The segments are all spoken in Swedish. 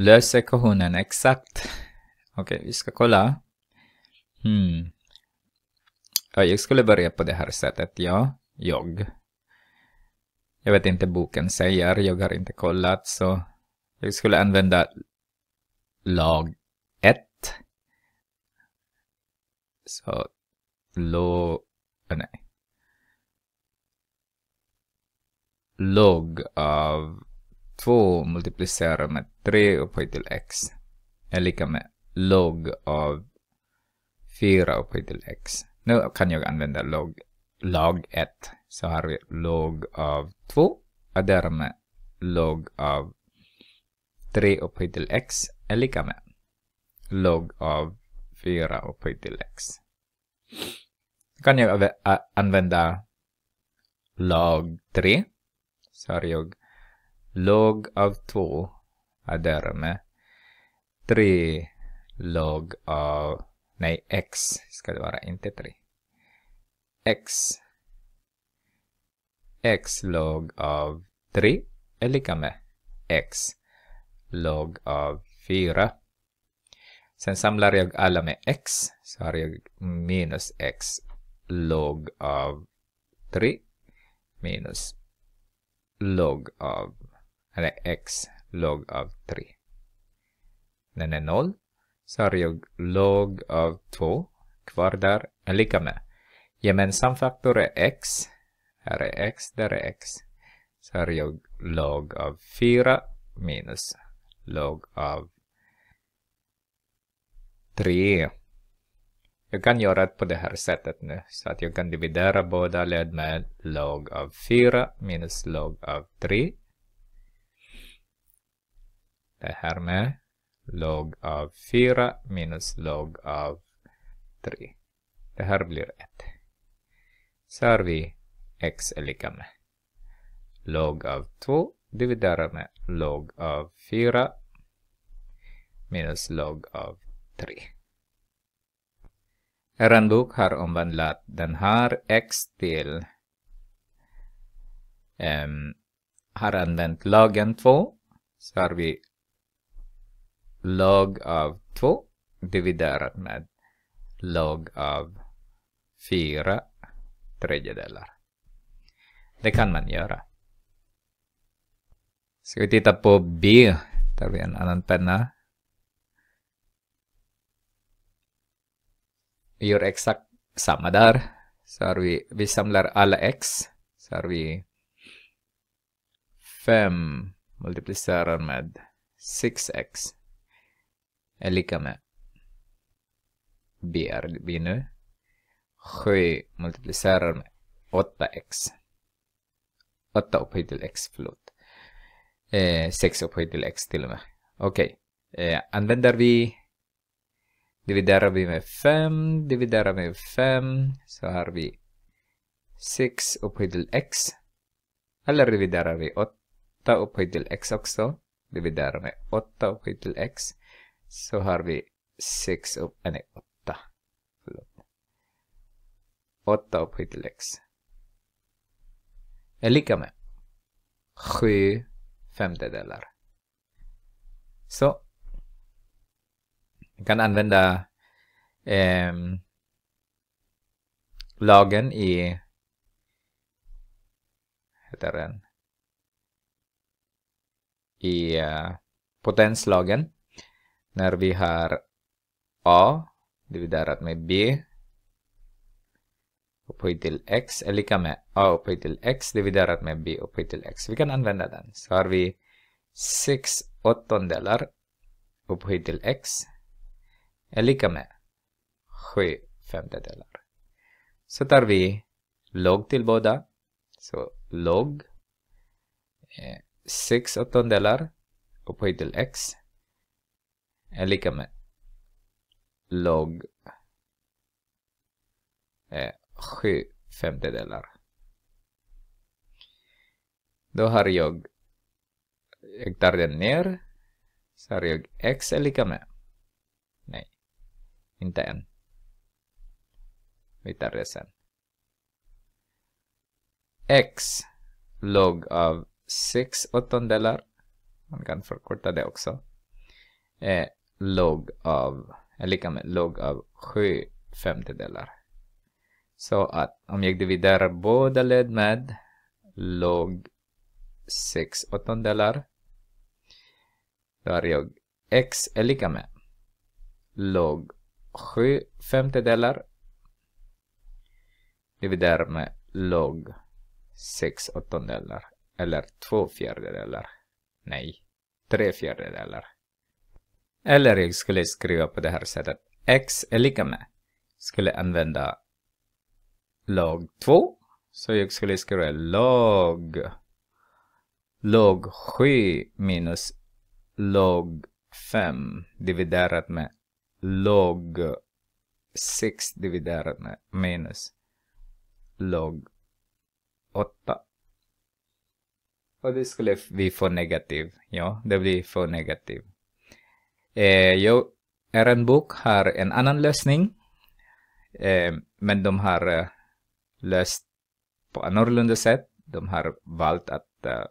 Lös ekvationen exakt. Okej, okay, vi ska kolla. Hmm. Ja, jag skulle börja på det här sättet, ja. Jag. Jag vet inte boken säger, jag har inte kollat, så jag skulle använda lag 1. Så, lå... Eh, nej. Log av 2 multiplicerar med 3 upphöjt till x är lika med log av 4 upphöjt till x. Nu kan jag använda log, log 1. Så har vi log av 2 och därmed log av 3 upphöjt till x är lika med log av 4 upphöjt till x. Då kan jag använda log 3. Så har jag log av 2 är därmed 3 log av, nej x ska det vara, inte 3. x. x log av 3 är lika med x log av 4. Sen samlar jag alla med x, så har jag minus x log av 3 minus log av eller x log av 3. Den är 0, så har jag log av 2 kvar där, är lika med. Gemensam faktor är x, här är x, där är x. Så har jag log av 4 minus log av 3. Jag kan göra det på det här sättet nu, så att jag kan dividera båda led med log av 4 minus log av 3 det här med log av 4 minus log av 3. Det här blir 1. Så har vi x är lika med log av 2 dividerat med log av 4 minus log av 3. Er bok har omvandlat den här x till um, har använt lagen 2 så har vi log av 2 dividerat med log av 4 tredjedelar. Det kan man göra. Ska vi titta på B? Tar vi en annan penna. Vi gör exakt samma där. Så har vi, vi samlar alla x. Så har vi 5 multiplicerar med 6x är lika med BR nu 7 multiplicerar med 8x. 8 upphöjt till x, förlåt. Eh, 6 upphöjt till x till och med. Okej. Okay. Eh, använder vi dividerar vi med 5, dividerar med 5 så har vi 6 upphöjt till x. Eller dividerar vi 8 upphöjt till x också. Dividerar med 8 upphöjt till x så har vi sex upp, äh, nej åtta. Förlåt. Åtta upp till x. Är lika med sju femtedelar. Så Vi kan använda eh, lagen i heter den i uh, potenslagen när vi har a dividerat med b upphöjt till x är lika med a upphöjt till x dividerat med b upphöjt till x. Vi kan använda den. Så har vi 6 åttondelar upphöjt till x är lika med 7 femtedelar. Så tar vi log till båda. Så log 6 eh, åttondelar upphöjt till x är lika med log eh, 7 femtedelar. Då har jag, jag tar den ner, så har jag x är lika med, nej, inte än. Vi tar det sen. x log av 6 åttondelar, man kan förkorta det också, eh, log av, är lika med log av 7 femtedelar. Så att om jag dividerar båda led med log 6 åttondelar, då har jag x är lika med log 7 femtedelar dividerar med log 6 åttondelar eller 2 fjärdedelar. Nej, 3 fjärdedelar. Eller jag skulle skriva på det här sättet. x är lika med. Skulle använda log 2. Så jag skulle skriva log log 7 minus log 5 dividerat med log 6 dividerat med minus log 8. Och det skulle vi få negativ. Ja, det blir för negativ. Eh, jag, Ehrenbok har en annan lösning. Eh, men de har eh, löst på annorlunda sätt. De har valt att uh, eh,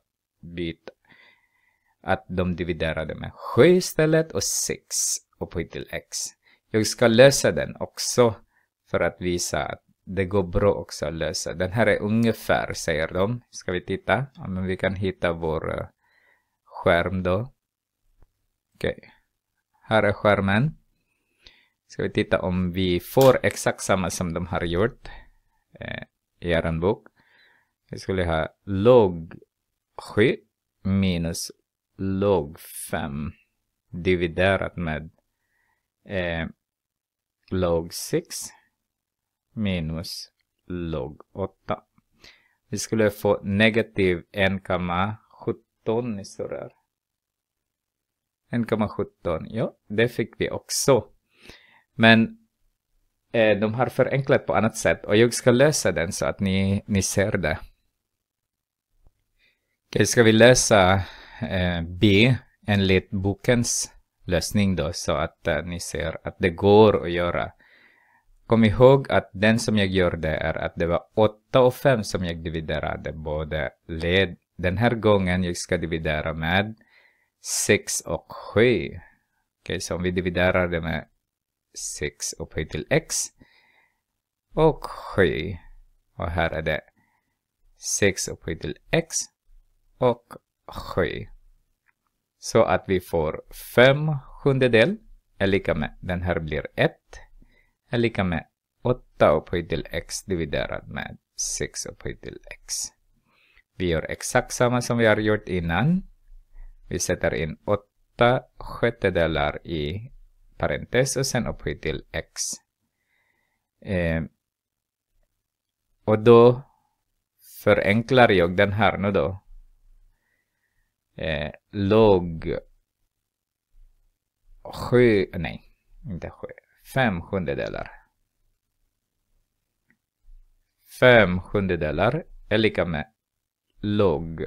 byta att de dividerade med 7 istället och 6 upphöjt till x. Jag ska lösa den också för att visa att det går bra också att lösa. Den här är ungefär, säger de. Ska vi titta? Ja, men vi kan hitta vår eh, skärm då. Okej. Okay. Här är skärmen. Ska vi titta om vi får exakt samma som de har gjort eh, i er bok. Vi skulle ha log 7 minus log 5 dividerat med eh, log 6 minus log 8. Vi skulle få negativ 1,17 i sådär. 1,17. Ja, det fick vi också. Men eh, de har förenklat på annat sätt och jag ska lösa den så att ni, ni ser det. Okej, ska vi lösa eh, B enligt bokens lösning då så att eh, ni ser att det går att göra. Kom ihåg att den som jag gjorde är att det var 8 och 5 som jag dividerade både led. Den här gången jag ska dividera med 6 och 7. Okay, så om vi dividerar det med 6 upphöjt till x och 7. Och här är det 6 upphöjt till x och 7. Så att vi får 5 sjundedel är lika med, den här blir 1, är lika med 8 upphöjt till x dividerat med 6 upphöjt till x. Vi gör exakt samma som vi har gjort innan. Vi sätter in 8 sjättedelar i parentes och sen upphöjt till x. Eh, och då förenklar jag den här nu då. Eh, låg 7, nej, inte 7, 5 sjundedelar. 5 sjundedelar är lika med log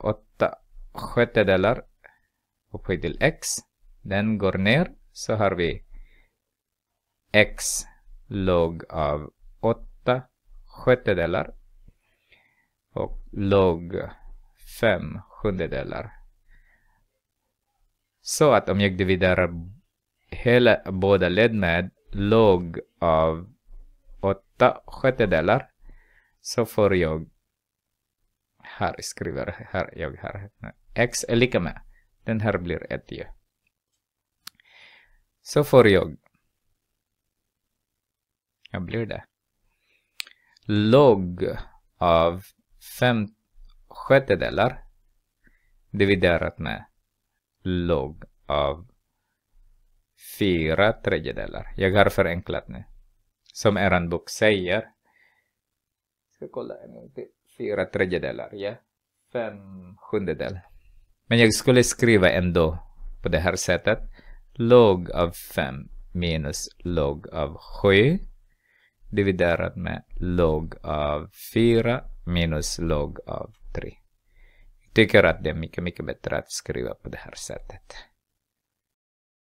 8 eh, sjättedelar upphöjt till x. Den går ner. Så har vi x log av 8 sjättedelar och log 5 sjundedelar. Så att om jag dividerar hela båda led med log av 8 sjättedelar så får jag här skriver här, jag här. X är lika med. Den här blir ett ju. Så får jag. Jag blir det. Log av fem sjättedelar dividerat med log av fyra tredjedelar. Jag har förenklat nu. Som er bok säger. ska kolla en gång till fyra tredjedelar, ja. Fem sjundedel. Men jag skulle skriva ändå på det här sättet. Log av fem minus log av sju dividerat med log av fyra minus log av tre. Jag tycker att det är mycket, mycket bättre att skriva på det här sättet.